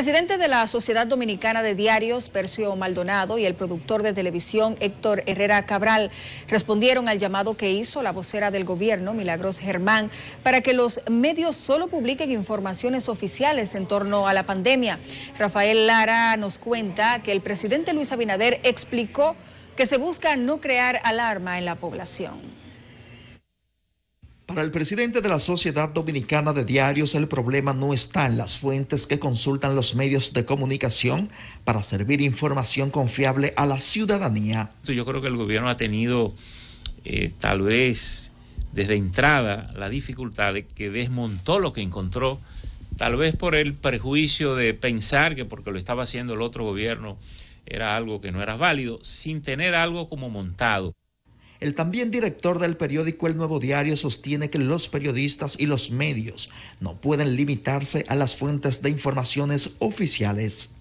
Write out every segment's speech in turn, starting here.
El presidente de la Sociedad Dominicana de Diarios, Percio Maldonado, y el productor de televisión, Héctor Herrera Cabral, respondieron al llamado que hizo la vocera del gobierno, Milagros Germán, para que los medios solo publiquen informaciones oficiales en torno a la pandemia. Rafael Lara nos cuenta que el presidente Luis Abinader explicó que se busca no crear alarma en la población. Para el presidente de la Sociedad Dominicana de Diarios, el problema no está en las fuentes que consultan los medios de comunicación para servir información confiable a la ciudadanía. Yo creo que el gobierno ha tenido eh, tal vez desde entrada la dificultad de que desmontó lo que encontró, tal vez por el prejuicio de pensar que porque lo estaba haciendo el otro gobierno era algo que no era válido, sin tener algo como montado. El también director del periódico El Nuevo Diario sostiene que los periodistas y los medios no pueden limitarse a las fuentes de informaciones oficiales.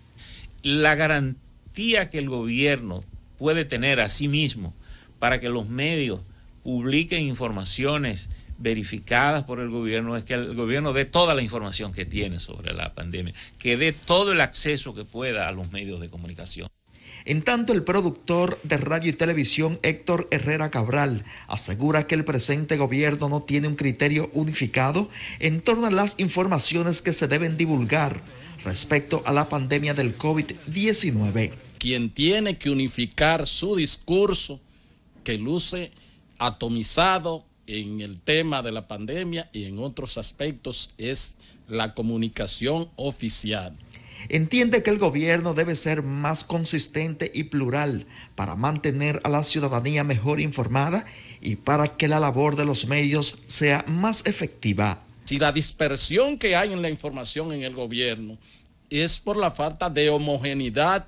La garantía que el gobierno puede tener a sí mismo para que los medios publiquen informaciones verificadas por el gobierno es que el gobierno dé toda la información que tiene sobre la pandemia, que dé todo el acceso que pueda a los medios de comunicación. En tanto, el productor de radio y televisión Héctor Herrera Cabral asegura que el presente gobierno no tiene un criterio unificado en torno a las informaciones que se deben divulgar respecto a la pandemia del COVID-19. Quien tiene que unificar su discurso que luce atomizado en el tema de la pandemia y en otros aspectos es la comunicación oficial entiende que el gobierno debe ser más consistente y plural para mantener a la ciudadanía mejor informada y para que la labor de los medios sea más efectiva. Si la dispersión que hay en la información en el gobierno es por la falta de homogeneidad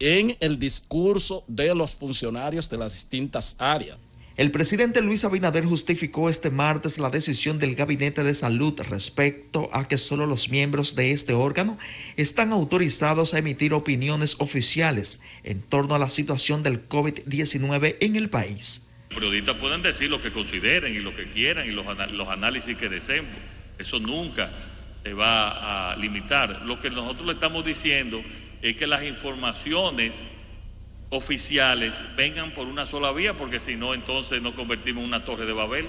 en el discurso de los funcionarios de las distintas áreas. El presidente Luis Abinader justificó este martes la decisión del Gabinete de Salud respecto a que solo los miembros de este órgano están autorizados a emitir opiniones oficiales en torno a la situación del COVID-19 en el país. Los periodistas pueden decir lo que consideren y lo que quieran y los, análisis que deseen. Eso nunca se va a limitar. Lo que nosotros le estamos diciendo es que las informaciones oficiales vengan por una sola vía, porque si no, entonces nos convertimos en una torre de Babel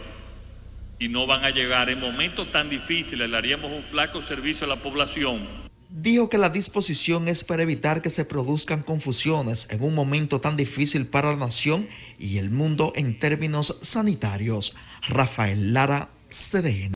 y no van a llegar. En momentos tan difíciles le haríamos un flaco servicio a la población. Dijo que la disposición es para evitar que se produzcan confusiones en un momento tan difícil para la nación y el mundo en términos sanitarios. Rafael Lara, CDN.